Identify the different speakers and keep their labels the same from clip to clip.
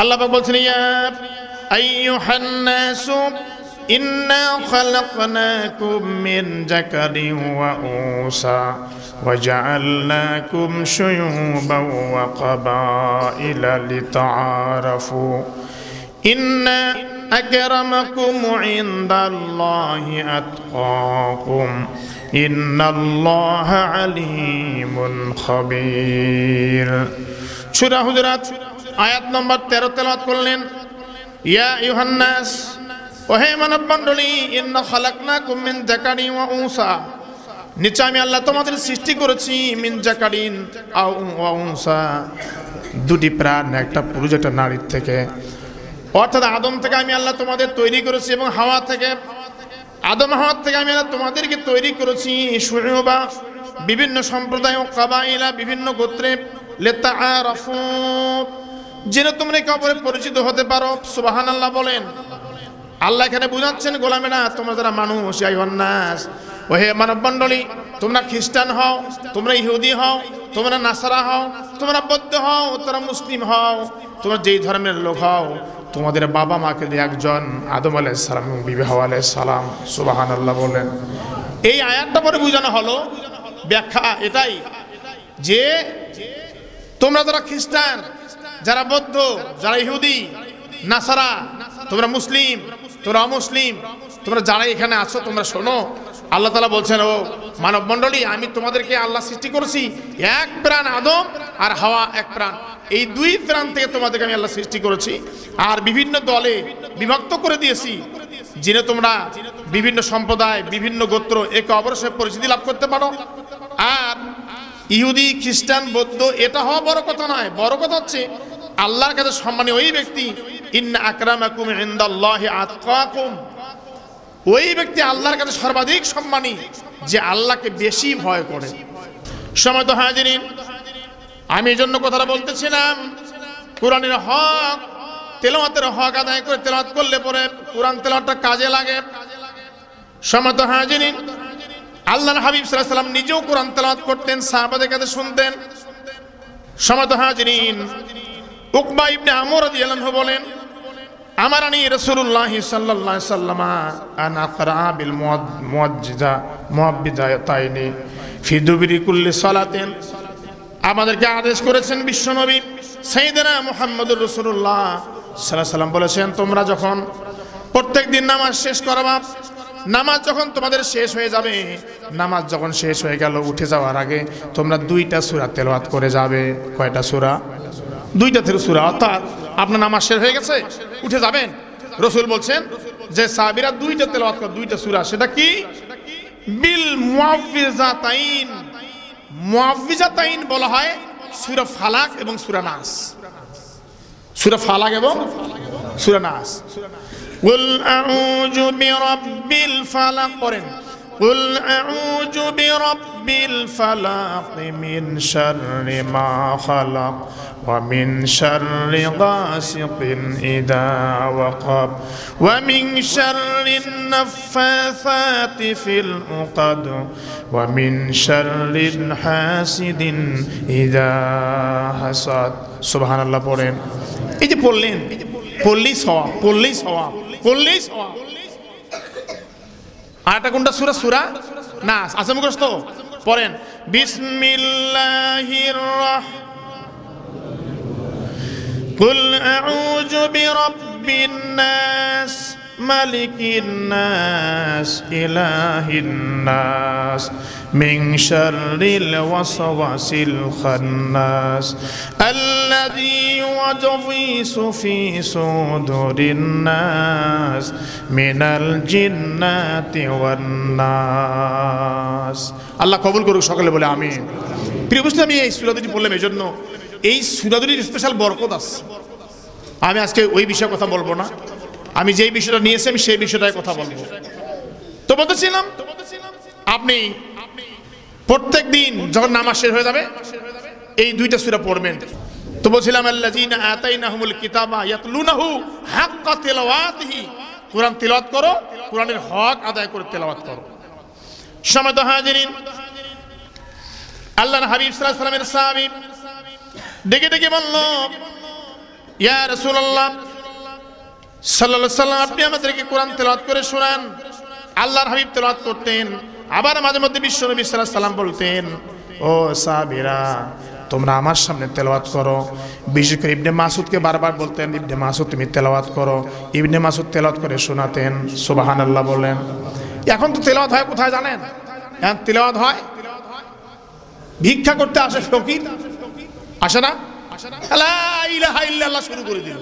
Speaker 1: الله بقول سنيا أيها الناس إنا خلقناكم من ذكر وأنثى وجعلناكم شيوبا وقبائل لتعارفوا إن أكرمكم عند الله أتقاكم إن الله عليم خبير شرا حضرات شرا আয়াত নম্বর তেরো তেলাত করলেন ইয়া ইউহান্নাস ওহে মানব মন্ডলী ইন্ন খালাকনা কুমিন জাকারি ওয়া উসা নিচে আমি আল্লাহ তোমাদের সৃষ্টি করেছি মিন জাকারিন আউ ওয়া উসা দুটি প্রাণ একটা পুরুষ একটা নারীর থেকে অর্থাৎ আদম থেকে আমি আল্লাহ তোমাদের তৈরি করেছি এবং হাওয়া থেকে আদম হাওয়ার থেকে আমি আল্লাহ তোমাদেরকে তৈরি করেছি সুহবা বিভিন্ন সম্প্রদায় ও কাবাইলা বিভিন্ন গোত্রে লেতা যেন তোমরা অপরে পরিচিত হতে পারো সুবাহান আল্লাহ বলেন আল্লাহ এখানে বুঝাচ্ছেন না তোমরা যারা মানুষ এই অন্যাস ও হে মানব মানবমণ্ডলী তোমরা খ্রিস্টান হও তোমরা ইহুদি হও তোমরা নাসারা হও তোমরা বৌদ্ধ হও তোমরা মুসলিম হও তোমরা যেই ধর্মের লোক হও তোমাদের বাবা মাকে দিয়ে একজন আদম আলাই সালাম বিবাহ আলাই সালাম সুবাহান আল্লাহ বলেন এই আয়াতটা পরে বুঝানো হলো ব্যাখ্যা এটাই যে তোমরা যারা খ্রিস্টান যারা বৌদ্ধ যারা ইহুদি নাসারা তোমরা মুসলিম তোমরা অমুসলিম তোমরা যারা এখানে আছো তোমরা শোনো আল্লাহ তালা বলছেন ও মানব মন্ডলী আমি তোমাদেরকে আল্লাহ সৃষ্টি করেছি এক প্রাণ আদম আর হাওয়া এক প্রাণ এই দুই প্রাণ থেকে তোমাদেরকে আমি আল্লাহ সৃষ্টি করেছি আর বিভিন্ন দলে বিভক্ত করে দিয়েছি যিনি তোমরা বিভিন্ন সম্প্রদায় বিভিন্ন গোত্র একে অবশ্যই পরিচিতি লাভ করতে পারো আর ইহুদি খ্রিস্টান বৌদ্ধ এটা হওয়া বড় কথা নয় বড় কথা হচ্ছে আল্লাহর কাছে সম্মানী ওই ব্যক্তি ওই ব্যক্তি আল্লাহর কাছে সর্বাধিক সম্মানী যে আল্লাহকে বেশি ভয় করে সময় তো হাজিরিন আমি এই জন্য কথাটা বলতেছিলাম কোরআনের হক তেলমাতের হক আদায় করে তেলাওয়াত করলে পরে কোরআন তেলাওয়াতটা কাজে লাগে সময় তো হাজিরিন আল্লাহ হাবিব সাল্লাম নিজেও কোরআন তালাত করতেন সাহাবাদের কাছে শুনতেন সমাত হাজরিন উকবা ইবনে আমর দিয়ালাহ বলেন আমার আনি রসুল্লাহ সাল্লাহ সাল্লামা আনা করাবিল মুআজ্জিজা মুআব্বিদাতাইনি ফি দুবরি কুল্লি সালাতেন আমাদেরকে আদেশ করেছেন বিশ্বনবী সাইয়েদনা মুহাম্মদুর রাসূলুল্লাহ সাল্লাল্লাহু আলাইহি সাল্লাম বলেছেন তোমরা যখন প্রত্যেক দিন নামাজ শেষ করবা নামাজ যখন তোমাদের শেষ হয়ে যাবে নামাজ যখন শেষ হয়ে গেল উঠে যাওয়ার আগে তোমরা দুইটা সুরা তেলওয়াত করে যাবে কয়টা সুরা দুইটা থেকে সুরা অর্থাৎ আপনার নামাজ শেষ হয়ে গেছে উঠে যাবেন রসুল বলছেন যে সাবিরা দুইটা তেলওয়াত করে দুইটা সুরা সেটা কি বিল মুআফিজাতাইন বলা হয় সুরা ফালাক এবং সুরা নাস সুরা ফালাক এবং সুরা নাস قل أعوذ برب الفلق قل أعوذ برب الفلق من شر ما خلق ومن شر غاسق إذا وقب ومن شر النفاثات في العقد ومن شر حاسد إذا حسد سبحان الله بولين এই بولين بولي سوا بولي سوا করলেই আর একটা কোনটা সুরা সুরা না আছে মুখস্থ পড়েন বিসমিল্লাহির قل أعوذ برب الناس ملك الناس إله الناس من شر الوسواس الخناس الذي يوجوس في صدور الناس من الجنات والناس আল্লাহ কবুল করুক সকলে বলে আমি প্রিয় বুঝতে আমি এই সুরা বললাম এই জন্য এই সুরা স্পেশাল বরকত আছে আমি আজকে ওই বিষয়ে কথা বলবো না আমি যেই বিষয়টা নিয়েছি আমি সেই বিষয়টায় কথা বলবো তো বলতেছিলাম আপনি প্রত্যেক দিন যখন নামাজ শেষ হয়ে যাবে এই দুইটা সুরা পড়বেন তো বলছিলাম আল্লাজিনা আতাইনাহুমুল কিতাবা ইয়াতলুনাহু হাক্কা তিলাওয়াতিহি কোরআন তিলাওয়াত করো কোরআনের হক আদায় করে তেলাওয়াত করো সময় তো হাজিরিন আল্লাহর হাবিব সাল্লাল্লাহু আলাইহি সাহাবী ডেকে ডেকে বলল ইয়া রাসূলুল্লাহ সাল্লাল্লাহু আলাইহি সাল্লাম আপনি আমাদেরকে কোরআন তেলাওয়াত করে শোনান আল্লাহর হাবিব তেলাওয়াত করতেন আবার মাঝে মধ্যে বিশ্বনবী সাল্লাহ সাল্লাম বলতেন ও সাবিরা তোমরা আমার সামনে তেলাওয়াত করো বিশেষ করে ইবনে মাসুদকে বারবার বলতেন ইবনে মাসুদ তুমি তেলাওয়াত করো ইবনে মাসুদ তেলাওয়াত করে শোনাতেন সুবাহান আল্লাহ বলেন এখন তো তেলাওয়াত হয় কোথায় জানেন এখন তেলাওয়াত হয় ভিক্ষা করতে আসে ফকির আসে না আল্লাহ শুরু করে দিল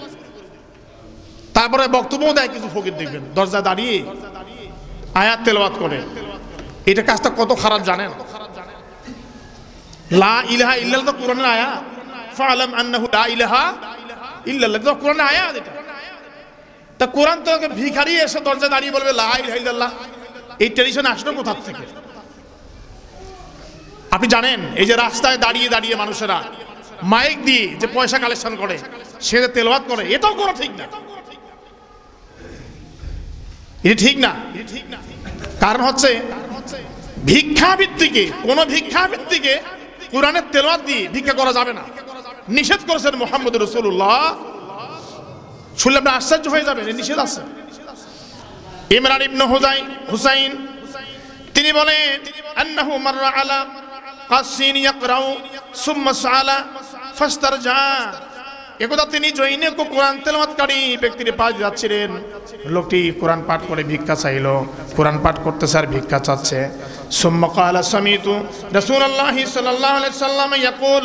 Speaker 1: তারপরে বক্তব্য দেয় কিছু ফকির দেখবেন দরজা দাঁড়িয়ে আয়াত তেলাওয়াত করে এটা কাজটা কত খারাপ জানেন লা ইলাহা তো আয়া লা ইলাহা তো আয়া তা তো ভিখারি এসে দরজা দাঁড়িয়ে বলবে এই ট্রেডিশন আসলো কোথা থেকে আপনি জানেন এই যে রাস্তায় দাঁড়িয়ে দাঁড়িয়ে মানুষেরা মাইক দিয়ে যে পয়সা কালেকশন করে সে যে তেলবাদ করে এটাও করা ঠিক না এটা ঠিক না কারণ হচ্ছে ভিক্ষাবৃত্তিকে কোন ভিক্ষাবৃত্তিকে কোরআনের তেল দিয়ে ভিক্ষা করা যাবে না নিষেধ করেছেন মোহাম্মদ রসুল্লাহ শুনলে আপনি আশ্চর্য হয়ে যাবেন নিষেধ আছে ইমরান ইবন হুজাইন হুসাইন তিনি বলেন আলা একদা তিনি কোরআন পাশ যাচ্ছিলেন লোকটি কোরআন পাঠ করে ভিক্ষা চাইল কোরআন পাঠ করতেছে আর ভিক্ষা চাচ্ছে ثم قال سمعت رسول الله صلى الله عليه وسلم يقول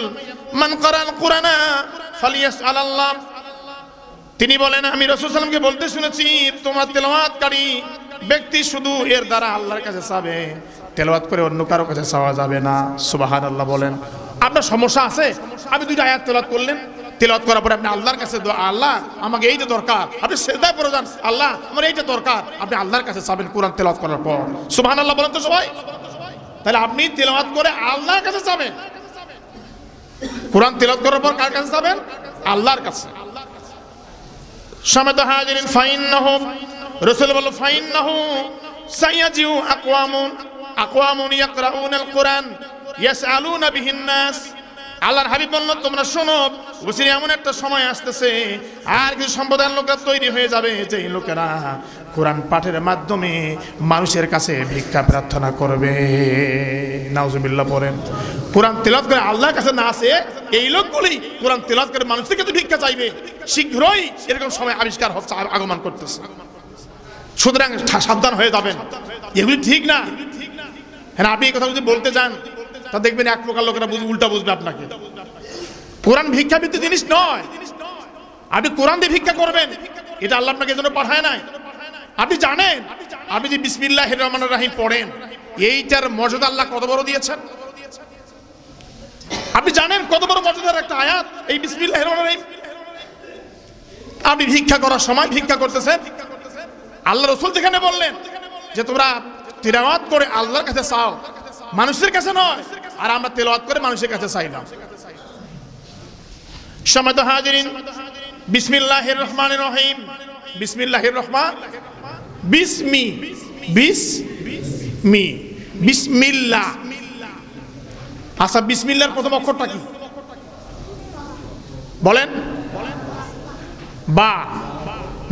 Speaker 1: من قرأ القرآن فليسأل الله তিনি বলেন আমি রসুল সাল্লামকে বলতে শুনেছি তোমার তেলাওয়াতকারী ব্যক্তি শুধু এর দ্বারা আল্লাহর কাছে চাবে তেলাওয়াত করে অন্য কারো কাছে চাওয়া যাবে না সুবাহান আল্লাহ বলেন আপনার সমস্যা আছে আপনি দুইটা আয়াত তেলাওয়াত করলেন তিলত করার পরে আপনি আল্লাহর কাছে আল্লাহ আমাকে এইটা দরকার আপনি সেদায় পরে যান আল্লাহ আমার এইটা দরকার আপনি আল্লাহর কাছে চাবেন কোরআন তেলত করার পর সুহান আল্লাহ বলেন তো সবাই তাহলে আপনি তেলাওয়াত করে আল্লাহর কাছে যাবেন কোরআন তেলাওয়াত করার পর কার কাছে যাবেন আল্লাহর কাছে সমেত হাজিরিন ফাইন না রসুল বলল ফাইন না সাইয়াজিউ আকওয়ামুন আকওয়ামুন ইয়াকরাউনাল কোরআন ইয়াসআলুনা বিহিন নাস আল্লাহর হাবিব বললেন তোমরা শোনো বসির এমন একটা সময় আসতেছে আর কিছু সম্প্রদায়ের লোকেরা তৈরি হয়ে যাবে যে লোকেরা কোরআন পাঠের মাধ্যমে মানুষের কাছে ভিক্ষা প্রার্থনা করবে নাউজুবিল্লাহ পড়েন কোরআন তেলাত করে আল্লাহর কাছে না আসে এই লোকগুলি কোরআন তেলাত করে মানুষের কাছে ভিক্ষা চাইবে শীঘ্রই এরকম সময় আবিষ্কার হচ্ছে আগমন করতেছে সুতরাং সাবধান হয়ে যাবেন এগুলি ঠিক না হ্যাঁ আপনি এই কথা যদি বলতে চান তা দেখবেন এক প্রকার লোকেরা বুঝ উল্টা বুঝবে আপনাকে কোরআন ভিক্ষা বৃত্তি জিনিস নয় আপনি কোরআন দিয়ে ভিক্ষা করবেন এটা আল্লাহ আপনাকে এজন্য পাঠায় নাই আপনি জানেন আপনি যে বিসমিল্লাহ রহমান রাহিম পড়েন এইটার মর্যাদা আল্লাহ কত বড় দিয়েছেন আপনি জানেন কত বড় মর্যাদার একটা আয়াত এই বিসমিল্লাহ রহমান রাহিম আপনি ভিক্ষা করার সময় ভিক্ষা করতেছেন আল্লাহ রসুল যেখানে বললেন যে তোমরা তিরামাত করে আল্লাহর কাছে চাও মানুষের কাছে নয় আর আমরা তেলওয়াত করে মানুষের কাছে চাই না সমাদ হাজরিন বিসমিল্লাহ রহমান রহিম বিসমিল্লাহ রহমান বিসমি বিস মি বিসমিল্লাহ আচ্ছা বিসমিল্লার প্রথম অক্ষরটা কি বলেন বা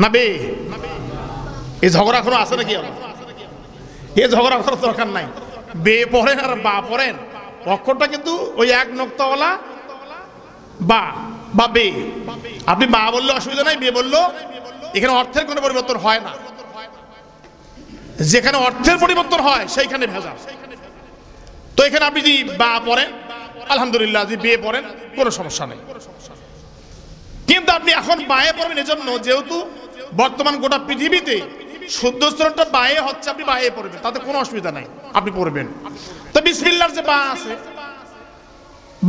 Speaker 1: না বে এ ঝগড়া কোনো আছে নাকি এ ঝগড়া করার দরকার নাই বে পড়েন আর বা পড়েন অক্ষরটা কিন্তু ওই এক নক্তাওয়ালা বা বা বে আপনি বা বললে অসুবিধা নাই বে বললো এখানে অর্থের কোনো পরিবর্তন হয় না যেখানে অর্থের পরিবর্তন হয় সেইখানে ভেজা তো এখানে আপনি যদি বা পড়েন আলহামদুলিল্লাহ যদি বিয়ে পড়েন কোনো সমস্যা নেই কিন্তু আপনি এখন বায়ে পড়বেন এজন্য যেহেতু বর্তমান গোটা পৃথিবীতে শুদ্ধ স্মরণটা বাইরে হচ্ছে আপনি বাইরে পড়বেন তাতে কোনো অসুবিধা নাই আপনি পড়বেন তো বিসমিল্লার যে বা আছে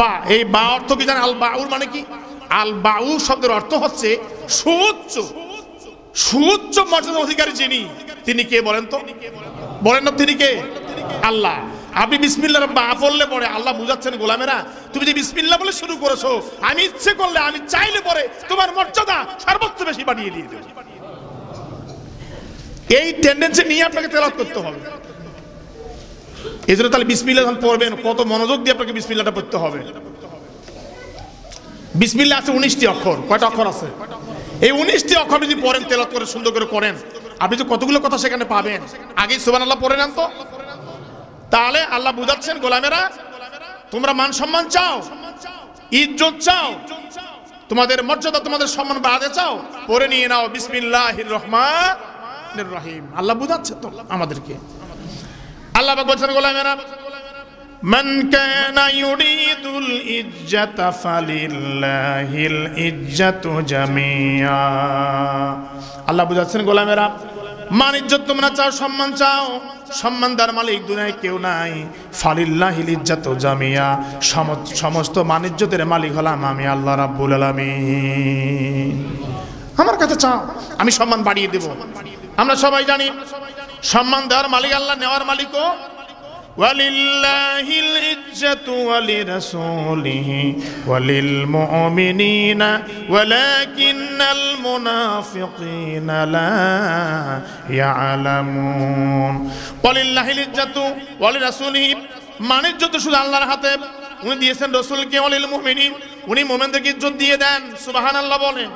Speaker 1: বা এই বা অর্থ কি জানেন আল বাউর মানে কি আল বাউ শব্দের অর্থ হচ্ছে সুচ্চ সুচ্চ মর্যাদা অধিকারী যিনি তিনি কে বলেন তো বলেন না তিনি কে আল্লাহ আপনি বিসমিল্লার বা বললে পরে আল্লাহ বুঝাচ্ছেন গোলামেরা তুমি যে বিসমিল্লা বলে শুরু করেছো আমি ইচ্ছে করলে আমি চাইলে পরে তোমার মর্যাদা সর্বোচ্চ বেশি বাড়িয়ে দিয়ে দেবো এই টেন্ডেন্সি নিয়ে আপনাকে তেলাত করতে হবে এই জন্য তাহলে বিসমিল্লা যখন পড়বেন কত মনোযোগ দিয়ে আপনাকে বিসমিল্লাটা পড়তে হবে বিসমিল্লা আছে উনিশটি অক্ষর কয়টা অক্ষর আছে এই উনিশটি অক্ষর যদি পড়েন তেলাত করে সুন্দর করে করেন আপনি যে কতগুলো কথা সেখানে পাবেন আগেই সুবান আল্লাহ পড়ে নেন তো তাহলে আল্লাহ বুঝাচ্ছেন গোলামেরা তোমরা মান সম্মান চাও ইজ্জত চাও তোমাদের মর্যাদা তোমাদের সম্মান বাড়াতে চাও পরে নিয়ে নাও বিসমিল্লাহ রহমান রহমানের রহিম আল্লাহ বুঝাচ্ছে তো আমাদেরকে আল্লাহ বলছেন গোলামেরা من كان يريد الإجة فلله الإجة جميعا আল্লাহ বুঝাচ্ছেন গোলামেরা মান ইজ্জত তোমরা চাও সম্মান চাও সম্মানদার মালিক দুনিয়ায় কেউ নাই ফালিল্লাহিল ইজ্জাত জামিয়া সমস্ত মান ইজ্জতের মালিক হলাম আমি আল্লাহ রাব্বুল আলামিন আমার কাছে চাও আমি সম্মান বাড়িয়ে দেব আমরা সবাই জানি সম্মান দেওয়ার মালিক আল্লাহ নেওয়ার মালিক ولله মানে যত শুধু আল্লাহর হাতে উনি দিয়েছেন রসুল কে অলিল মুমিনিন উনি মোমেনদেরকে ইজ্জত দিয়ে দেন সুবাহান আল্লাহ বলেন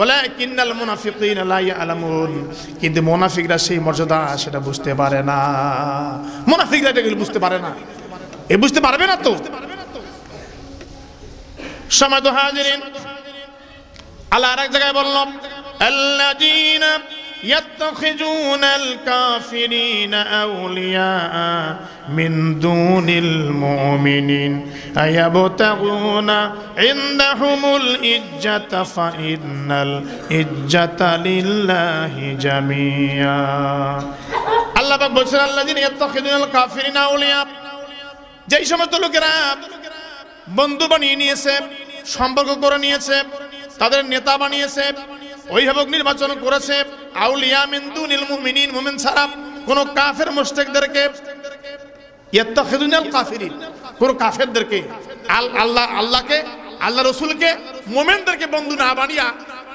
Speaker 1: ওলা কিন্নাল মুনাফিকিন আলামুন কিন্তু মোনাফিকরা সেই মর্যাদা সেটা বুঝতে পারে না মোনাফিকরা এটাগুলো বুঝতে পারে না এ বুঝতে পারবে না তো সময় তো হাজির আল্লাহ আর এক জায়গায় বললাম আল্লাহ يتخذون الكافرين أولياء من دون المؤمنين أيبتغون عندهم الإجة فإن الإجة لله جميعا الله পাক বলছেন আল্লাযীনা ইয়াত্তাখিদুনাল কাফিরিনা আউলিয়া যেই সমস্ত লোকেরা বন্ধু বানিয়ে নিয়েছে সম্পর্ক করে নিয়েছে তাদের নেতা বানিয়েছে অভিভাবক নির্বাচন করেছে আউলিয়া মিন্দু মিনিন মুমিন সারাব কোন কাফের মুশরিকদেরকে কোন আল্লাহ রসুলকে বন্ধু না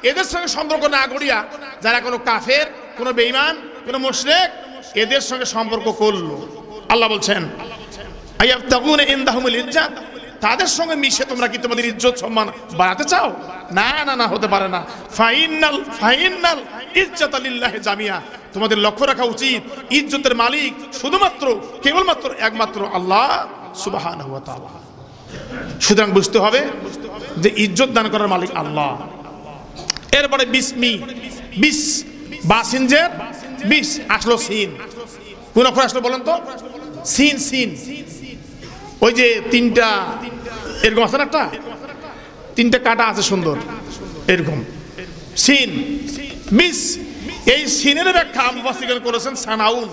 Speaker 1: এদের সঙ্গে সম্পর্ক না গড়িয়া যারা কোনো কাফের বেঈমান মুশরেক এদের সঙ্গে সম্পর্ক করলো আল্লাহ বলছেন তাদের সঙ্গে মিশে তোমরা কি তোমাদের ইজ্জত সম্মান বাড়াতে চাও না না না হতে পারে না ফাইনাল ফাইনাল ইজ্জত আলিল্লাহ জামিয়া তোমাদের লক্ষ্য রাখা উচিত ইজ্জতের মালিক শুধুমাত্র কেবলমাত্র একমাত্র আল্লাহ সুবাহান হুয়া তাআলা সুতরাং বুঝতে হবে যে ইজ্জত দান করার মালিক আল্লাহ এরপরে বিসমি বিস বাসিনজের বিস আসলো সিন কোন অক্ষর আসলো বলেন তো সিন সিন ওই যে তিনটা এরকম আছে না একটা তিনটা কাটা আছে সুন্দর এরকম সিন মিস এই সিনের ব্যাখ্যা মুবাসিকান করেছেন সানাউন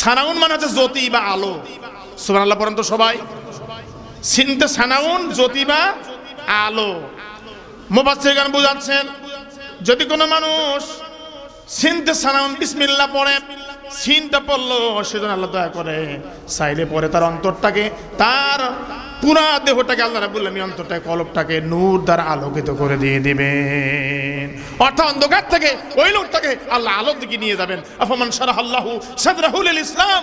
Speaker 1: সানাউন মানে হচ্ছে জ্যোতি বা আলো সুবান আল্লাহ পর্যন্ত সবাই সিনতে সানাউন জ্যোতি বা আলো মুবাসিকান বুঝাচ্ছেন যদি কোনো মানুষ সিনতে সানাউন বিসমিল্লাহ পড়ে চিন্তা পড়লো সেজন্য আল্লাহ দয়া করে চাইলে পরে তার অন্তরটাকে তার পুরা দেহটাকে আল্লাহ বললে আমি অন্তরটাকে কলপটাকে নূর দ্বারা আলোকিত করে দিয়ে দিবেন অর্থাৎ অন্ধকার থেকে ওই লোকটাকে আল্লাহ আলোর দিকে নিয়ে যাবেন আফমান সারাহ আল্লাহ সাদরাহুল ইসলাম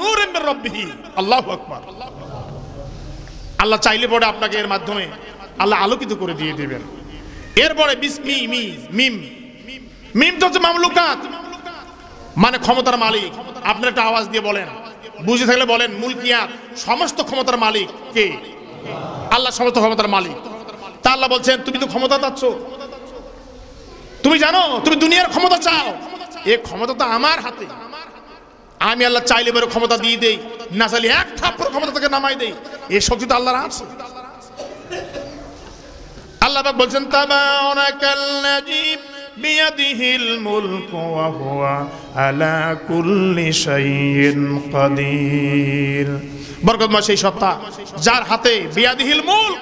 Speaker 1: নূর রব্বিহি আল্লাহ আকবার আল্লাহ চাইলে পরে আপনাকে এর মাধ্যমে আল্লাহ আলোকিত করে দিয়ে দিবেন এরপরে বিসমি মিম মিম মিম তো হচ্ছে মামলুকাত মানে ক্ষমতার মালিক আপনার একটা আওয়াজ দিয়ে বলেন বুঝে থাকলে বলেন মুলকিয়াত সমস্ত ক্ষমতার মালিক কে আল্লাহ সমস্ত ক্ষমতার মালিক তা আল্লাহ বলছেন তুমি তো ক্ষমতা চাচ্ছ তুমি জানো তুমি দুনিয়ার ক্ষমতা চাও এ ক্ষমতা তো আমার হাতে আমি আল্লাহ চাইলে বেরো ক্ষমতা দিয়ে দেই না চাইলে এক থাপ্পর ক্ষমতা থেকে নামাই দেই এ শক্তি তো আল্লাহর আছে আল্লাহ বলছেন তাবা অনাকাল নাজিব بيده الملك وهو على كل شيء قدير বরকতময় সেই সত্তা যার হাতে বিয়াদিহিল মুলক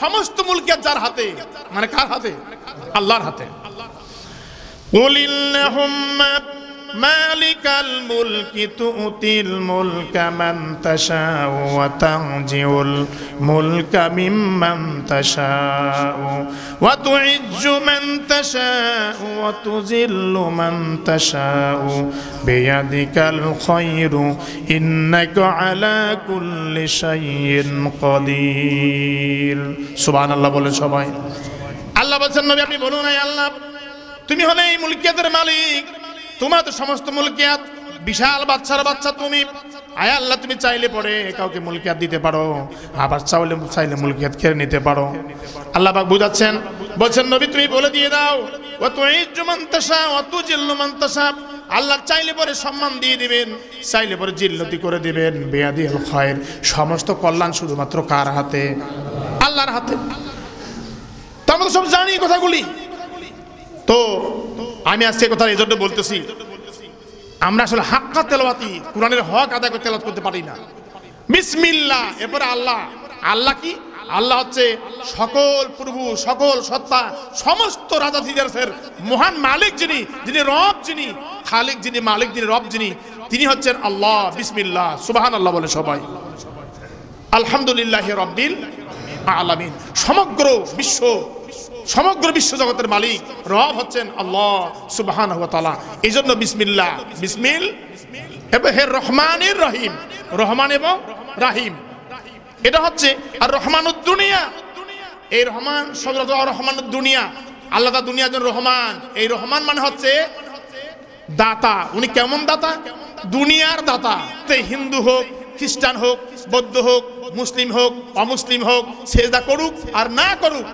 Speaker 1: সমস্ত মুলকিয়াত যার হাতে মানে কার হাতে আল্লাহর হাতে قل اللهم মালিকাল মুলকি তুতিল মুলকা মান তাশাউ ওয়া তানজিউল মুলকা মিম্মান তাশাউ ওয়া তুইজ্জু মান তাশাউ ওয়া তুযিল্লু মান তাশাউ বিয়াদিকাল খায়রু ইন্নাকা আলা কুল্লি শাইইন কাদির সুবহানাল্লাহ বলে সবাই আল্লাহ বলছেন নবী আপনি আল্লাহ তুমি হলে এই মুলকিয়াতের মালিক তোমার তো সমস্ত মুলকিয়াত বিশাল বাচ্চার বাচ্চা তুমি আয় আল্লাহ তুমি চাইলে পরে কাউকে মুলকিয়াত দিতে পারো আবার চাইলে চাইলে মুলকিয়াত খেয়ে নিতে পারো আল্লাহ পাক বুঝাচ্ছেন বলছেন নবী তুমি বলে দিয়ে দাও ও তুই জুমান্তাসা ও তু জিল্লুমান্তাসা আল্লাহ চাইলে পরে সম্মান দিয়ে দিবেন চাইলে পরে জিল্লতি করে দিবেন বেয়াদি আল খয়ের সমস্ত কল্যাণ শুধুমাত্র কার হাতে আল্লাহর হাতে তো আমরা সব জানি কথাগুলি তো আমি আজকে কথা এই জন্য বলতেছি আমরা আসলে হাক্কা তেলাওয়াতি কোরআনের হক আদায় করে তেলাত করতে পারি না বিসমিল্লা এরপরে আল্লাহ আল্লাহ কি আল্লাহ হচ্ছে সকল প্রভু সকল সত্তা সমস্ত রাজা দিদারসের মহান মালিক যিনি যিনি রব যিনি খালিক যিনি মালিক যিনি রব যিনি তিনি হচ্ছেন আল্লাহ বিসমিল্লা সুবাহান আল্লাহ বলে সবাই আলহামদুলিল্লাহ রব্বিল আলামিন সমগ্র বিশ্ব সমগ্র বিশ্বজগতের মালিক রব হচ্ছেন আল্লাহ সুবাহান এই জন্য বিসমিল্লা বিসমিল হে রহমানের রহিম রহমান এবং রাহিম এটা হচ্ছে আর রহমান উদ্দুনিয়া এই রহমান সদরত উদ্দুনিয়া আল্লাহ দুনিয়া যেন রহমান এই রহমান মানে হচ্ছে দাতা উনি কেমন দাতা দুনিয়ার দাতা হিন্দু হোক খ্রিস্টান হোক বৌদ্ধ হোক মুসলিম হোক অমুসলিম হোক সেজদা করুক আর না করুক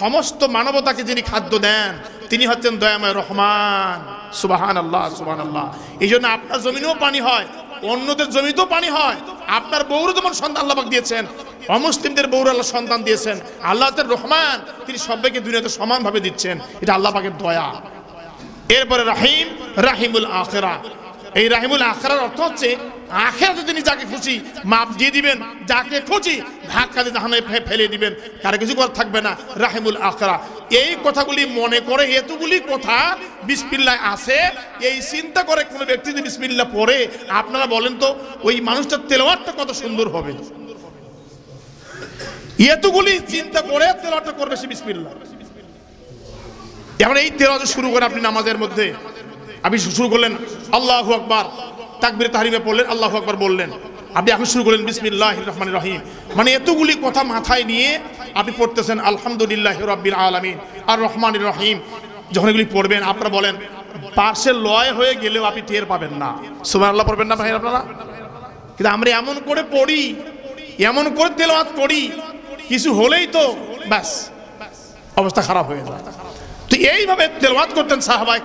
Speaker 1: সমস্ত মানবতাকে যিনি খাদ্য দেন তিনি হচ্ছেন দয়াময় রহমান সুবাহান আল্লাহ সুবাহান আল্লাহ এই জন্য আপনার জমিনেও পানি হয় অন্যদের জমিতেও পানি হয় আপনার বউরও যেমন সন্তান আল্লাহবাক দিয়েছেন অমুসলিমদের বৌর আল্লাহ সন্তান দিয়েছেন আল্লাহ রহমান তিনি সবাইকে দুনিয়াতে সমানভাবে দিচ্ছেন এটা আল্লাহ পাকের দয়া এরপরে রাহিম রাহিমুল আখেরা এই রাহিমুল আখরার অর্থ হচ্ছে আখেরাতে তিনি যাকে খুশি মাপ দিয়ে দিবেন যাকে খুশি ধাক্কা দিয়ে জাহানে ফেলে দিবেন তার কিছু করার থাকবে না রাহিমুল আখরা এই কথাগুলি মনে করে হেতুগুলি কথা বিসমিল্লায় আসে এই চিন্তা করে কোনো ব্যক্তি যদি বিসমিল্লা পড়ে আপনারা বলেন তো ওই মানুষটার তেলোয়ারটা কত সুন্দর হবে এতগুলি চিন্তা করে তেলোয়ারটা করবে সে বিসমিল্লা এবার এই তেলোয়াটা শুরু করে আপনি নামাজের মধ্যে আপনি শুরু করলেন আল্লাহ আকবর তাকবির তাহারিমে পড়লেন আল্লাহ আকবর বললেন আপনি এখন শুরু করলেন বিসমিল্লাহ রহমান রহিম মানে এতগুলি কথা মাথায় নিয়ে আপনি পড়তেছেন আলহামদুলিল্লাহ রব্বিল আলমিন আর রহমান রহিম যখন এগুলি পড়বেন আপনারা বলেন পার্শ্বের লয় হয়ে গেলেও আপনি টের পাবেন না সুমান আল্লাহ পড়বেন না ভাই আপনারা কিন্তু আমরা এমন করে পড়ি এমন করে তেলওয়াত পড়ি কিছু হলেই তো ব্যাস অবস্থা খারাপ হয়ে যায় তো এইভাবে তেলওয়াত করতেন সাহাবাহিক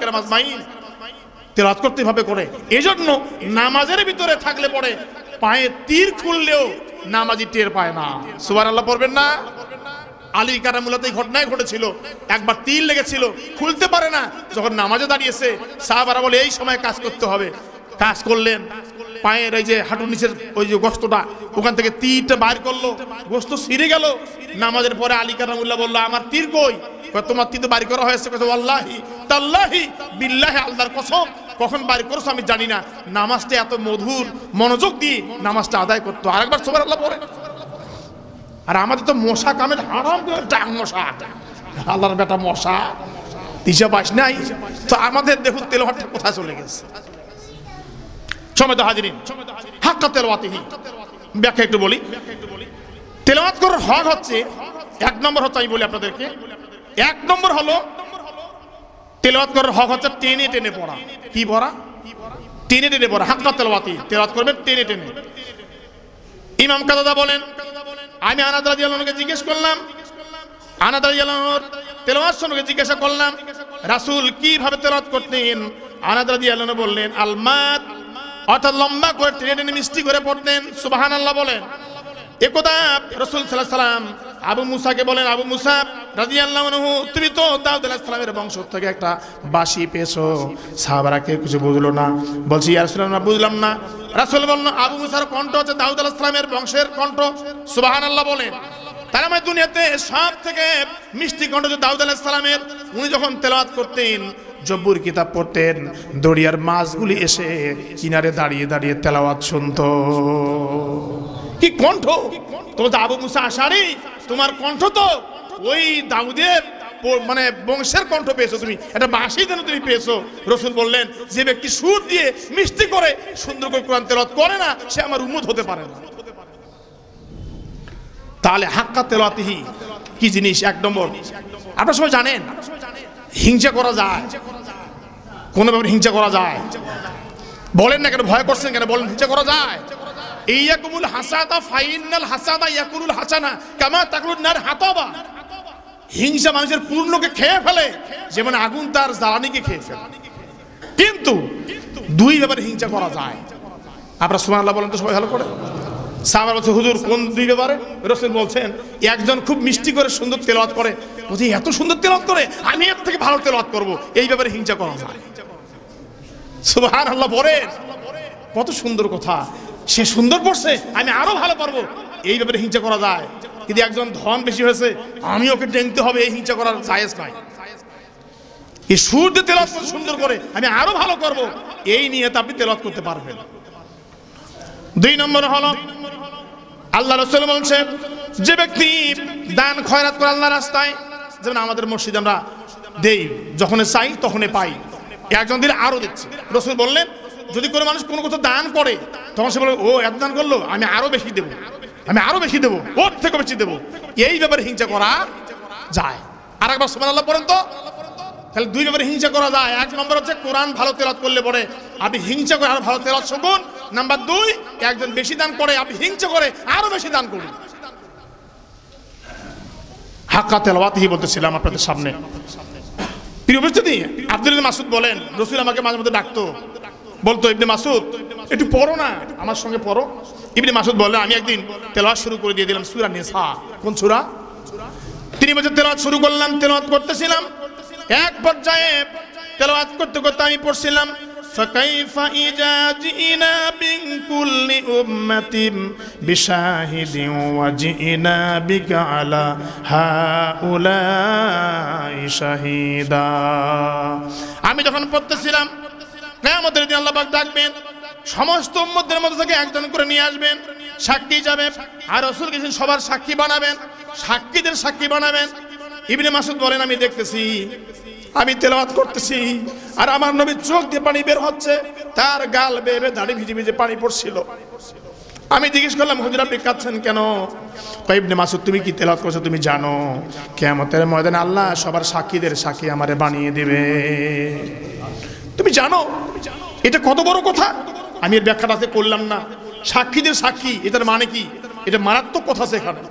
Speaker 1: তেরাত করতে ভাবে করে এজন্য নামাজের ভিতরে থাকলে পড়ে পায়ে তীর খুললেও নামাজি টের পায় না সুবার আল্লাহ পড়বেন না আলী কারামুলাতে ঘটনায় ঘটেছিল একবার তীর লেগেছিল খুলতে পারে না যখন নামাজে দাঁড়িয়েছে সাহাবারা বলে এই সময় কাজ করতে হবে কাজ করলেন পায়ের এই যে হাঁটুর নিচের ওই যে গোস্তটা ওখান থেকে তীরটা বার করলো গোস্ত সিরে গেল নামাজের পরে আলী কারামুল্লাহ বললো আমার তীর কই তোমার তীর তো বাড়ি করা হয়েছে আল্লাহি তাল্লাহি বিল্লাহে আল্লাহর কসম কখন বাড়ি করছো আমি জানি না নামাজটা এত মধুর মনোযোগ দিয়ে নামাজটা আদায় করতো আরেকবার সবার আল্লাহ পরে আর আমাদের তো মশা কামের হারাম ডাং মশা আল্লাহর বেটা মশা দিশা বাস নাই তো আমাদের দেখুন তেলহাটটা কোথায় চলে গেছে তো হাজিরিন হাক্কা তেলওয়াতিহি ব্যাখ্যা একটু বলি তেলওয়াত করার হক হচ্ছে এক নম্বর হচ্ছে আমি বলি আপনাদেরকে এক নম্বর হলো তেলাওয়াত করার হক হচ্ছে টেনে টেনে পড়া কি পড়া টেনে টেনে পড়া হাক্কা তেলাওয়াতি তেলাওয়াত করবেন টেনে টেনে ইমাম কাদাদা বলেন আমি আনাদ রাজিয়ালকে জিজ্ঞেস করলাম আনাদ আলমর তেলাওয়াত সম্পর্কে জিজ্ঞাসা করলাম রাসূল কিভাবে তেলাওয়াত করতেন আনাদ রাজিয়ালন বললেন আলমাত অর্থাৎ লম্বা করে টেনে টেনে মিষ্টি করে পড়তেন সুবাহান সুবহানাল্লাহ বলেন একদা রসুল সাল্লাহ সাল্লাম আবু মুসাকে বলেন আবু মুসা রাজি আল্লাহ তুমি তো দাউদ আলাহিসামের বংশ থেকে একটা বাসি পেয়েছো সাহাবারা কেউ কিছু বুঝলো না বলছি ইয়ারসুল্লাহ না বুঝলাম না রাসুল বলল আবু মুসার কণ্ঠ হচ্ছে দাউদ আলাহিসামের বংশের কণ্ঠ সুবাহান আল্লাহ বলেন তার আমার মানে দুনিয়াতে সব থেকে মিষ্টি কণ্ঠ যে দাউদ আলাহিসামের উনি যখন তেলাওয়াত করতেন জব্বুর কিতাব পড়তেন দড়িয়ার মাছগুলি এসে কিনারে দাঁড়িয়ে দাঁড়িয়ে তেলাওয়াত শুনত কি কণ্ঠ তো আবু মুসা আসারি তোমার কণ্ঠ তো ওই দাউদের মানে বংশের কণ্ঠ পেয়েছো তুমি একটা বাঁশি যেন তুমি পেয়েছো রসুল বললেন যে ব্যক্তি সুর দিয়ে মিষ্টি করে সুন্দর করে কোরআন তেলত করে না সে আমার উন্মত হতে পারে না তাহলে হাক্কা তেলাতিহি কি জিনিস এক নম্বর আপনার সবাই জানেন হিংসা করা যায় কোনো ব্যাপারে হিংসা করা যায় বলেন না কেন ভয় করছেন কেন বলেন হিংসা করা যায় ইয়াকুমুল হাসাদা ফাইনাল হাসাদা ইয়াকুলুল হাসানা কামা তাকুল নার হাতাবা হিংসা মানুষের পূর্ণকে খেয়ে ফেলে যেমন আগুন তার জ্বালানিকে খেয়ে ফেলে কিন্তু দুই ব্যাপারে হিংসা করা যায় আপনারা সুমান বলেন তো সবাই ভালো করে সাহাবার বলছে হুজুর কোন দুই ব্যাপারে রসুল বলছেন একজন খুব মিষ্টি করে সুন্দর তেলাওয়াত করে বলছে এত সুন্দর তেলাওয়াত করে আমি এর থেকে ভালো তেলাওয়াত করব এই ব্যাপারে হিংসা করা যায় সুবহান আল্লাহ বলেন কত সুন্দর কথা সে সুন্দর পড়ছে আমি আরো ভালো পারবো এই ব্যাপারে হিংসা করা যায় কিন্তু একজন ধন বেশি হয়েছে আমি ওকে ডেংতে হবে এই হিংসা করার জায়েজ নাই এই সুর দিয়ে তেলত সুন্দর করে আমি আরো ভালো করব এই নিয়ে আপনি তেলত করতে পারবেন দুই নম্বর হলো আল্লাহ রসুল বলছে যে ব্যক্তি দান খয়রাত করে আল্লাহ রাস্তায় যেমন আমাদের মসজিদ আমরা দেই যখন চাই তখনই পাই একজন দিলে আরো দিচ্ছে রসুল বললেন যদি কোনো মানুষ কোনো কোথাও দান করে তখন সে বলে ও এত দান করলো আমি আরো বেশি দেবো আমি আরো বেশি দেবো ওর থেকে বেশি দেবো এই ব্যাপারে হিংসা করা যায় আর একবার সুমান আল্লাহ পড়েন তো তাহলে দুই ব্যাপারে হিংসা করা যায় এক নম্বর হচ্ছে কোরআন ভালো তেলাত করলে পরে আপনি হিংসা করে আরো ভালো তেলাত শকুন নাম্বার দুই একজন বেশি দান করে আপনি হিংসা করে আরো বেশি দান করুন হাক্কা তেলাওয়াতহি বলতেছিলাম আপনাদের সামনে প্রিয় বুঝতে আব্দুল মাসুদ বলেন রসুল আমাকে মাঝে মধ্যে ডাকতো বলতো ইবনে মাসুদ একটু পড়ো না আমার সঙ্গে পড়ো ইবনে মাসুদ বললেন আমি একদিন তেলাওয়াত শুরু করে দিয়ে দিলাম সুরা নেশা কোন সুরা তিনি বছর তেলাওয়াত শুরু করলাম তেলাওয়াত করতেছিলাম এক পর্যায়ে তেলাওয়াত করতে করতে আমি পড়ছিলাম আমি যখন পড়তেছিলাম কেমতের দিন আল্লাহ ডাকবেন সমস্ত উম্মদের মধ্যে থেকে একজন করে নিয়ে আসবেন সাক্ষী যাবেন আর রসুল গেছেন সবার সাক্ষী বানাবেন সাক্ষীদের সাক্ষী বানাবেন ইবনে মাসুদ বলেন আমি দেখতেছি আমি তেলাবাদ করতেছি আর আমার নবীর চোখ দিয়ে পানি বের হচ্ছে তার গাল বেবে দাঁড়িয়ে ভিজে ভিজে পানি পড়ছিল আমি জিজ্ঞেস করলাম হুজুর আপনি কাঁদছেন কেন কয়েবনে মাসুদ তুমি কি তেলাত করছো তুমি জানো কেমতের ময়দানে আল্লাহ সবার সাক্ষীদের সাক্ষী আমারে বানিয়ে দেবে তুমি জানো এটা কত বড় কথা আমি এর আছে করলাম না সাক্ষীদের সাক্ষী এটার মানে কি এটা মারাত্মক কথা সেখানে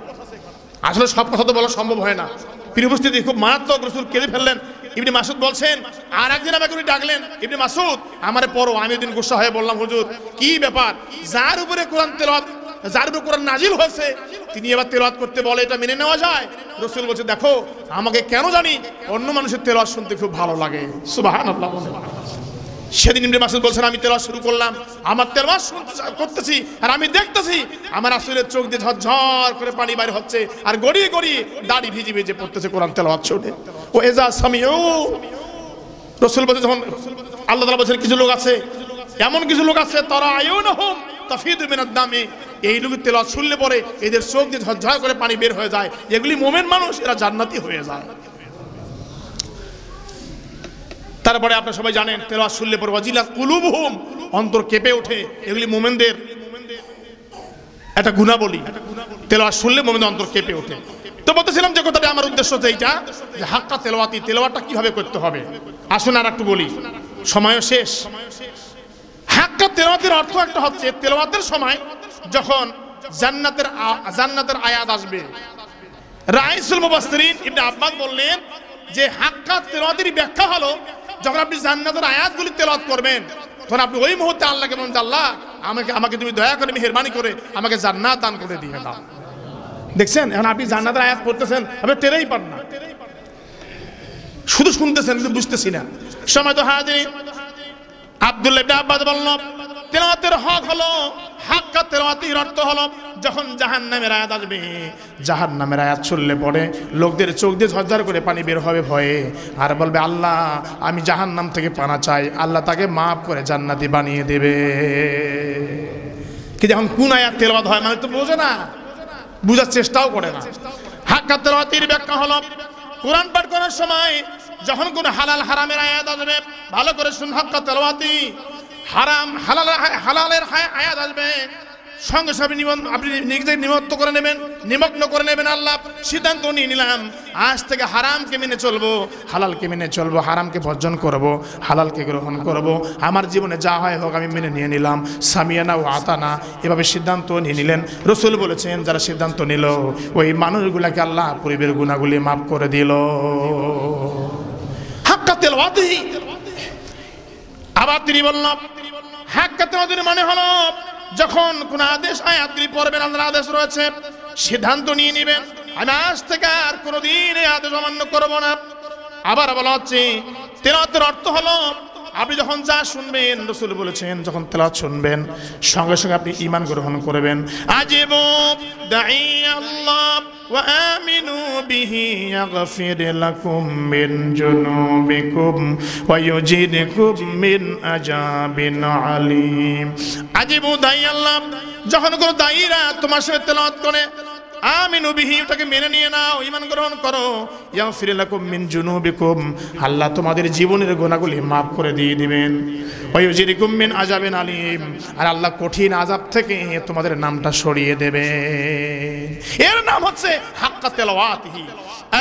Speaker 1: আসলে সব কথা তো বলা সম্ভব হয় না প্রিয় খুব মারাত্মক রসুল কেঁদে ফেললেন ইবনে মাসুদ বলছেন আর একদিন আমাকে উনি ডাকলেন ইবনে মাসুদ আমার পরও আমি ওদিন গুসা হয়ে বললাম হুজুর কি ব্যাপার যার উপরে কোরআন তেলত যার উপরে কোরআন নাজিল হয়েছে তিনি এবার তেলত করতে বলে এটা মেনে নেওয়া যায় রসুল বলছে দেখো আমাকে কেন জানি অন্য মানুষের তেলত শুনতে খুব ভালো লাগে সুবাহান সেদিন ইমরি মাসুদ বলছেন আমি তেলা শুরু করলাম আমার তেলাওয়াত করতেছি আর আমি দেখতেছি আমার আসলে চোখ দিয়ে ঝরঝর করে পানি বাইর হচ্ছে আর গড়িয়ে গড়িয়ে দাড়ি ভিজে ভিজে পড়তেছে কোরআন হচ্ছে শুনে ও এজা ও রসুল বলছে যখন আল্লাহ তালা বলছেন কিছু লোক আছে এমন কিছু লোক আছে তারা আয়ুনহুম না মিনাদ দামে এই লোক তেলাওয়াত শুনলে পরে এদের চোখ দিয়ে ঝরঝর করে পানি বের হয়ে যায় এগুলি মোমেন মানুষ এরা জান্নাতি হয়ে যায় তারপরে আপনার সবাই জানেন তেরোয়া শুনলে পর ওয়াজিলা কুলুব হুম অন্তর কেঁপে ওঠে এগুলি মোমেনদের একটা গুণা বলি তেলোয়া শুনলে মোমেনদের অন্তর কেঁপে ওঠে তো বলতেছিলাম যে কথাটা আমার উদ্দেশ্য হচ্ছে এইটা যে হাক্কা তেলোয়াতি তেলোয়াটা কিভাবে করতে হবে আসুন আর একটু বলি সময়ও শেষ হাক্কা তেলোয়াতির অর্থ একটা হচ্ছে তেলোয়াতের সময় যখন জান্নাতের জান্নাতের আয়াত আসবে রাইসুল মুবাসরিন ইবনে আব্বাস বললেন যে হাক্কা তেলোয়াতির ব্যাখ্যা হলো যখন আপনি জান্নাতের আয়াতগুলি তেলত করবেন তখন আপনি ওই মুহূর্তে আল্লাহকে বলুন আল্লাহ আমাকে আমাকে তুমি দয়া করে মেহরবানি করে আমাকে জান্নাত দান করে দিয়ে দাও দেখছেন এখন আপনি জান্নাতের আয়াত পড়তেছেন আপনি টেরেই পান না শুধু শুনতেছেন কিন্তু বুঝতেছি না সময় তো হাজির আব্দুল্লাহ আব্বাস বলল তেলাওয়াতের হক হলো হাক্কা তেলাওয়াতির অর্থ হলো যখন জাহান নামের আয়াত আসবে জাহান নামের আয়াত শুনলে পরে লোকদের চোখ দিয়ে ঝরঝর করে পানি বের হবে ভয়ে আর বলবে আল্লাহ আমি জাহান নাম থেকে পানা চাই আল্লাহ তাকে মাফ করে জান্নাতি বানিয়ে দেবে কি যখন কোন আয়াত তেলাওয়াত হয় মানে তো বোঝে না বোঝার চেষ্টাও করে না হাক্কা তেলাওয়াতির ব্যাখ্যা হলো কোরআন পাঠ করার সময় যখন কোন হালাল হারামের আয়াত আসবে ভালো করে শুন হাক্কা তেলাওয়াতি হারাম হালাল হালালের আয়াত আসবে সঙ্গে সঙ্গে নিবন্ধ আপনি নিজেদের নিমত্ত করে নেবেন নিমগ্ন করে নেবেন আল্লাহ সিদ্ধান্ত নিয়ে নিলাম আজ থেকে হারামকে মেনে চলবো হালালকে মেনে চলবো হারামকে বর্জন করব হালালকে গ্রহণ করব আমার জীবনে যা হয় হোক আমি মেনে নিয়ে নিলাম সামিয়ানা ও আতানা এভাবে সিদ্ধান্ত নিয়ে নিলেন রসুল বলেছেন যারা সিদ্ধান্ত নিল ওই মানুষগুলাকে আল্লাহ পরিবের গুণাগুলি মাফ করে দিল হাক্কা তেল আবার তিনি বললাম হ্যাঁ নদীর মানে হলো যখন কোন আদেশ আয়াতগুলি পড়বেন আল্লাহ আদেশ রয়েছে সিদ্ধান্ত নিয়ে নেবেন আমি আজ থেকে আর কোনোদিন এই আদেশ অমান্য করবো না আবার বলা হচ্ছে তেরাতের অর্থ হলো আপনি যখন যা শুনবেন রসুল বলেছেন যখন তেলা শুনবেন সঙ্গে সঙ্গে আপনি ইমান গ্রহণ করবেন আজেব দাই وآمنوا به يغفر لكم من جنوبكم ويجيركم من عذاب عليم عجيب দাই আল্লাহ যখন কোনো দায়ীরা তোমার সঙ্গে তেলাত করে আমিনু বিহি ওটাকে মেনে নিয়ে নাও ইমান গ্রহণ করো ইয়া ফিরিলাকুম মিন জুনুবিকুম আল্লাহ তোমাদের জীবনের গোনাগুলি মাফ করে দিয়ে দিবেন ওয়াইউজিরিকুম মিন আজাবেন আলিম আর আল্লাহ কঠিন আজাব থেকে তোমাদের নামটা সরিয়ে দেবে এর নাম হচ্ছে হাক্কা তেলাওয়াতহি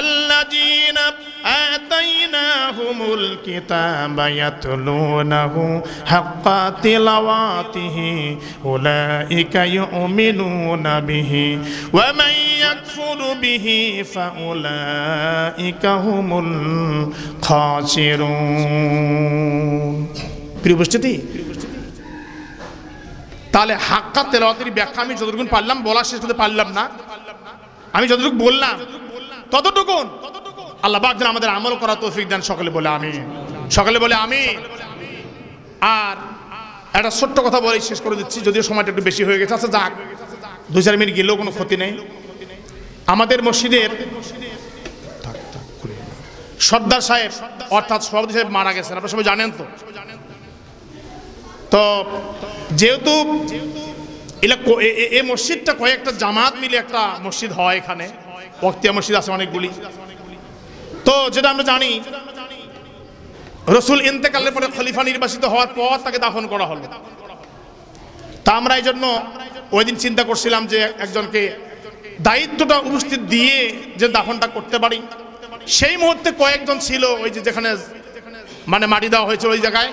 Speaker 1: الذين آتيناهم الكتاب يتلونه حق تلاوته أولئك يؤمنون به ومن يكفر به فأولئك هم الخاسرون তাহলে হাক্কা তেলাওয়াতের ব্যাখ্যা আমি যতটুকু পারলাম বলা শেষ করতে পারলাম না আমি যতটুকু বললাম ততটুকু আল্লাহ পাক যেন আমাদের আমল করা তৌফিক দেন সকালে বলে আমি সকালে বলে আমি আর একটা ছোট্ট কথা বলে শেষ করে দিচ্ছি যদিও সময়টা একটু বেশি হয়ে গেছে আচ্ছা যাক দুই চার মিনিট গেলেও কোনো ক্ষতি নেই আমাদের মসজিদের সর্দার সাহেব অর্থাৎ সভাপতি সাহেব মারা গেছেন আপনার সবাই জানেন তো তো যেহেতু এটা এ মসজিদটা কয়েকটা জামাত মিলে একটা মসজিদ হয় এখানে বক্তিয়া মসজিদ আছে অনেকগুলি তো যেটা আমরা জানি রসুল ইন্তেকালের পরে খলিফা নির্বাচিত হওয়ার পর তাকে দাফন করা হলো তা আমরা এই জন্য ওই দিন চিন্তা করছিলাম যে একজনকে দায়িত্বটা উপস্থিত দিয়ে যে দাফনটা করতে পারি সেই মুহূর্তে কয়েকজন ছিল ওই যে যেখানে মানে মাটি দেওয়া হয়েছিল ওই জায়গায়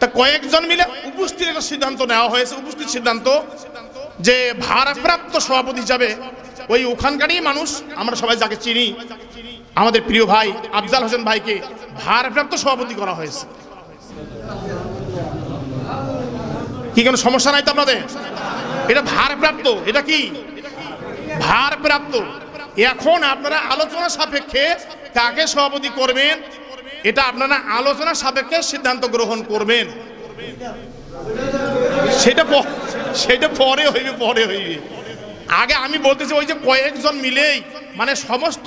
Speaker 1: তা কয়েকজন মিলে উপস্থিত একটা সিদ্ধান্ত নেওয়া হয়েছে উপস্থিত সিদ্ধান্ত যে ভারপ্রাপ্ত সভাপতি হিসাবে ওই ওখানকারই মানুষ আমরা সবাই যাকে চিনি আমাদের প্রিয় ভাই আফজাল হোসেন ভাইকে ভারপ্রাপ্ত সভাপতি করা হয়েছে কি কোনো সমস্যা নাই তো আপনাদের এটা ভারপ্রাপ্ত এটা কি ভারপ্রাপ্ত এখন আপনারা আলোচনা সাপেক্ষে তাকে সভাপতি করবেন এটা আপনারা আলোচনা সাপেক্ষে সিদ্ধান্ত গ্রহণ করবেন সেটা সেটা পরে হইবে পরে হইবে আগে আমি বলতেছি ওই যে কয়েকজন মিলেই মানে সমস্ত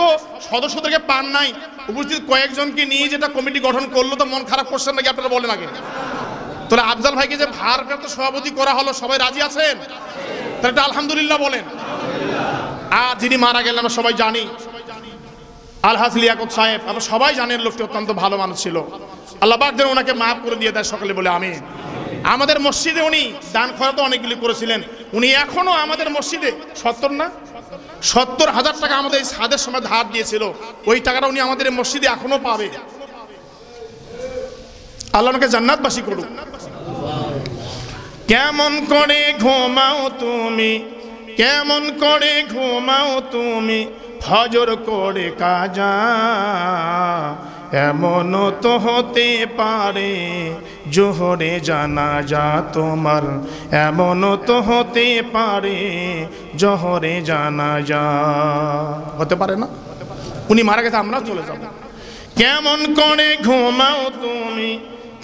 Speaker 1: সদস্যদেরকে পান নাই উপস্থিত কয়েকজনকে নিয়ে যেটা কমিটি গঠন করলো তো মন খারাপ করছেন নাকি আপনারা বলেন আগে তাহলে আফজাল ভাইকে যে ভারপ্রাপ্ত সভাপতি করা হলো সবাই রাজি আছেন তাহলে আলহামদুলিল্লাহ বলেন আর যিনি মারা গেলেন আমরা সবাই জানি আলহাজ লিয়াকত সাহেব আমরা সবাই জানেন লোকটি অত্যন্ত ভালো মানুষ ছিল আল্লাহবাক যেন ওনাকে মাফ করে দিয়ে দেয় সকলে বলে আমি আমাদের মসজিদে উনি দান খরা তো অনেকগুলি করেছিলেন উনি এখনও আমাদের মসজিদে সত্তর না সত্তর হাজার টাকা আমাদের এই সাদের সময় ধার দিয়েছিল ওই টাকাটা উনি আমাদের মসজিদে এখনও পাবে আল্লাহ ওনাকে জান্নাতবাসী করুক কেমন করে ঘুমাও তুমি কেমন করে ঘুমাও তুমি ফজর করে কাজা এমনও তো হতে পারে জোহরে জানা যা তোমার এমনও তো হতে পারে জোহরে জানা যা হতে পারে না উনি মারা গেছে আমরা চলে যাব কেমন করে ঘুমাও তুমি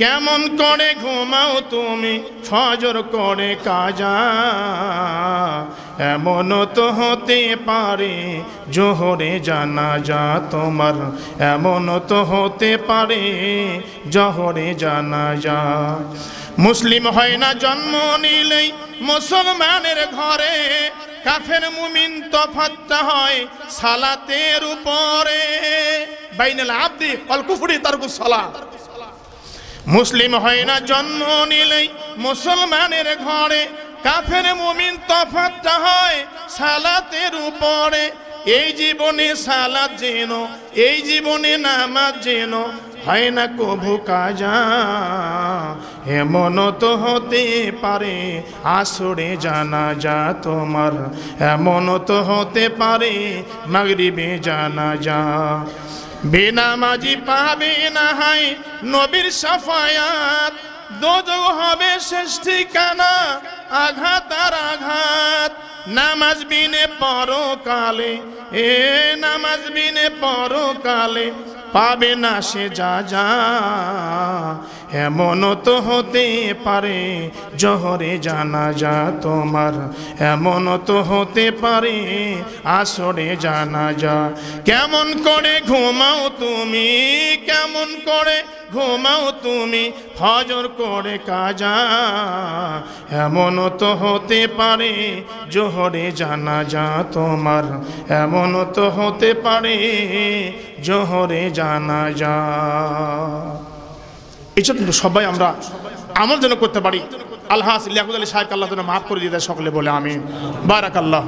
Speaker 1: কেমন করে ঘুমাও তুমি ফজর করে কাজা এমন তো হতে পারে জোহরে জানা যা তোমার এমন তো হতে পারে জহরে জানা যা মুসলিম হয় না জন্ম নিলেই মুসলমানের ঘরে কাফের মুমিন তফাতটা হয় সালাতের উপরে বাইনাল আব্দি অল কুফরি তারকু সালাত মুসলিম হয় না জন্ম নিলেই মুসলমানের ঘরে কাফের মুমিন তফাতটা হয় সালাতের উপরে এই জীবনে সালাদ যেন এই জীবনে নামাজ যেন হয় না কবু কাজা এমন তো হতে পারে আসরে জানা যা তোমার এমন তো হতে পারে মাগরিবে জানা যা বেনামাজি পাবে না হাই নবীর সাফায়াত দোজগ হবে শেষ ঠিকানা আঘাত আর আঘাত নামাজ বিনে পরকালে এ নামাজ বিনে পরকালে পাবে না সে যা যা এমন তো হতে পারে জহরে জানা যা তোমার এমন তো হতে পারে আসরে জানা যা কেমন করে ঘুমাও তুমি কেমন করে ঘুমাও তুমি ফজর করে কাজা এমন তো হতে পারে জোহরে জানা যা তোমার এমন তো হতে পারে জোহরে জানা যা এই জন্য সবাই আমরা আমল যেন করতে পারি আল্লাহ লিয়াকুদ আলী সাহেব আল্লাহ যেন মাফ করে দিয়ে দেয় সকলে বলে আমি বারাক আল্লাহ